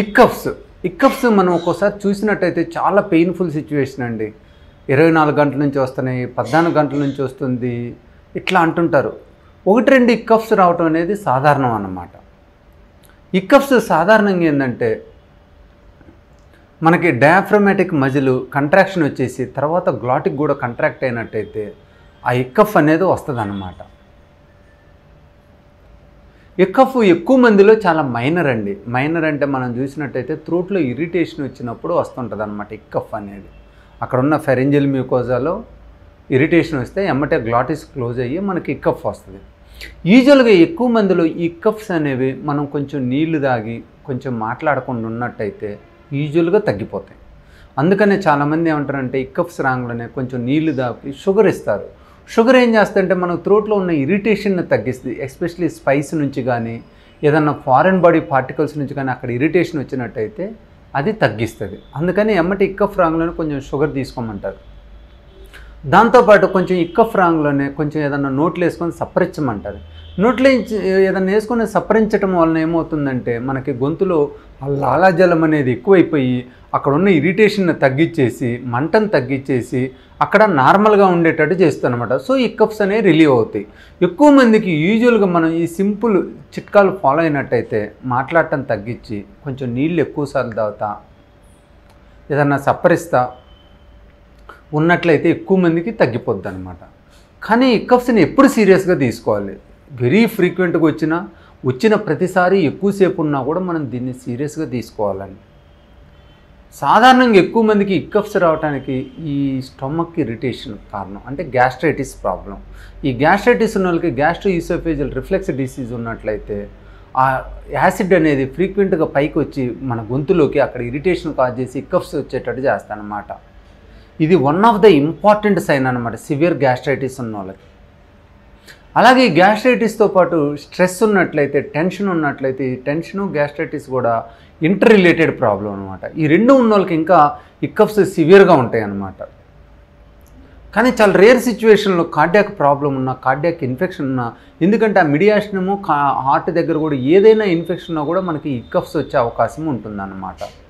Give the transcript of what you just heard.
ఇక్కఫ్స్ ఇక్కఫ్స్ మనం ఒక్కోసారి చూసినట్టయితే చాలా పెయిన్ఫుల్ సిచ్యువేషన్ అండి ఇరవై నాలుగు గంటల నుంచి వస్తున్నాయి పద్నాలుగు గంటల నుంచి వస్తుంది ఇట్లా అంటుంటారు ఒకటి రెండు ఇక్కఫ్స్ రావటం అనేది సాధారణం అన్నమాట ఇక్కఫ్స్ సాధారణంగా ఏంటంటే మనకి డయాఫ్రమాటిక్ మజిలు కంట్రాక్షన్ వచ్చేసి తర్వాత గ్లాటిక్ కూడా కంట్రాక్ట్ అయినట్టయితే ఆ ఇక్కఫ్ అనేది వస్తుంది అన్నమాట ఎక్కఫ్ ఎక్కువ మందిలో చాలా మైనర్ అండి మైనర్ అంటే మనం చూసినట్టయితే త్రోట్లో ఇరిటేషన్ వచ్చినప్పుడు వస్తుంటుంది అనమాట ఎక్కఫ్ అనేది అక్కడ ఉన్న ఫెరెంజిల్ మ్యూకోజాలో ఇరిటేషన్ వస్తే ఎమ్మటే గ్లాటిస్ క్లోజ్ అయ్యి మనకి ఇక్కఫ్ వస్తుంది ఈజువల్గా ఎక్కువ మందిలో ఈ కఫ్స్ అనేవి మనం కొంచెం నీళ్లు తాగి కొంచెం మాట్లాడకుండా ఉన్నట్టయితే ఈజువల్గా తగ్గిపోతాయి అందుకనే చాలామంది ఏమంటారంటే ఈ కఫ్స్ రాంగ్లోనే కొంచెం నీళ్లు దాపి షుగర్ ఇస్తారు షుగర్ ఏం చేస్తుందంటే మనకు త్రోట్లో ఉన్న ఇరిటేషన్ని తగ్గిస్తుంది ఎస్పెషలీ స్పైస్ నుంచి కానీ ఏదన్నా ఫారెన్ బాడీ పార్టికల్స్ నుంచి కానీ అక్కడ ఇరిటేషన్ వచ్చినట్టయితే అది తగ్గిస్తుంది అందుకని ఎమ్మటి ఇక్క ఫ్రాంగ్లను కొంచెం షుగర్ తీసుకోమంటారు దాంతోపాటు కొంచెం ఇక్కఫ్ రాంగ్లోనే కొంచెం ఏదన్నా నోట్లు వేసుకొని సప్పరించమంటారు నోట్లు ఏదన్నా వేసుకొని సప్పరించడం వలన ఏమవుతుందంటే మనకి గొంతులో లాలాజలం అనేది ఎక్కువైపోయి అక్కడ ఉన్న ఇరిటేషన్ తగ్గించేసి మంటను తగ్గించేసి అక్కడ నార్మల్గా ఉండేటట్టు చేస్తాను అనమాట సో ఈ కప్స్ అనేవి రిలీవ్ అవుతాయి ఎక్కువ మందికి యూజువల్గా మనం ఈ సింపుల్ చిట్కాలు ఫాలో అయినట్టయితే మాట్లాడటం తగ్గించి కొంచెం నీళ్ళు ఎక్కువ సార్లు తాగుతా ఏదన్నా సప్పరిస్తా ఉన్నట్లయితే ఎక్కువ మందికి తగ్గిపోద్ది అనమాట కానీ ఇక్కఫ్స్ని ఎప్పుడు సీరియస్గా తీసుకోవాలి వెరీ ఫ్రీక్వెంట్గా వచ్చినా వచ్చిన ప్రతిసారి ఎక్కువసేపు ఉన్నా కూడా మనం దీన్ని సీరియస్గా తీసుకోవాలండి సాధారణంగా ఎక్కువ మందికి ఇక్కఫ్స్ రావడానికి ఈ స్టమక్ ఇరిటేషన్ కారణం అంటే గ్యాస్ట్రైటిస్ ప్రాబ్లం ఈ గ్యాస్ట్రైటిస్ ఉన్న వాళ్ళకి గ్యాస్ట్రో ఈసోఫేజల్ రిఫ్లెక్స్ డిసీజ్ ఉన్నట్లయితే ఆ యాసిడ్ అనేది ఫ్రీక్వెంట్గా పైకి వచ్చి మన గొంతులోకి అక్కడ ఇరిటేషన్ కాజ్ చేసి ఇక్కఫ్స్ వచ్చేటట్టు చేస్తానమాట ఇది one of the important sign అనమాట సివియర్ గ్యాస్ట్రైటిస్ ఉన్న వాళ్ళకి అలాగే ఈ గ్యాస్ట్రైటిస్తో పాటు స్ట్రెస్ ఉన్నట్లయితే టెన్షన్ ఉన్నట్లయితే ఈ టెన్షను గ్యాస్ట్రైటిస్ కూడా ఇంటర్ రిలేటెడ్ ప్రాబ్లం అనమాట ఈ రెండు ఉన్న వాళ్ళకి ఇంకా ఇక్కప్స్ సివియర్గా ఉంటాయి అన్నమాట కానీ చాలా రేర్ సిచ్యువేషన్లో కార్డియాక్ ప్రాబ్లం ఉన్నా కార్డియాక్ ఇన్ఫెక్షన్ ఉన్నా ఎందుకంటే ఆ మిడియాషనము హార్ట్ దగ్గర కూడా ఏదైనా ఇన్ఫెక్షన్ ఉన్నా కూడా మనకి ఇక్కప్స్ వచ్చే అవకాశం ఉంటుందన్నమాట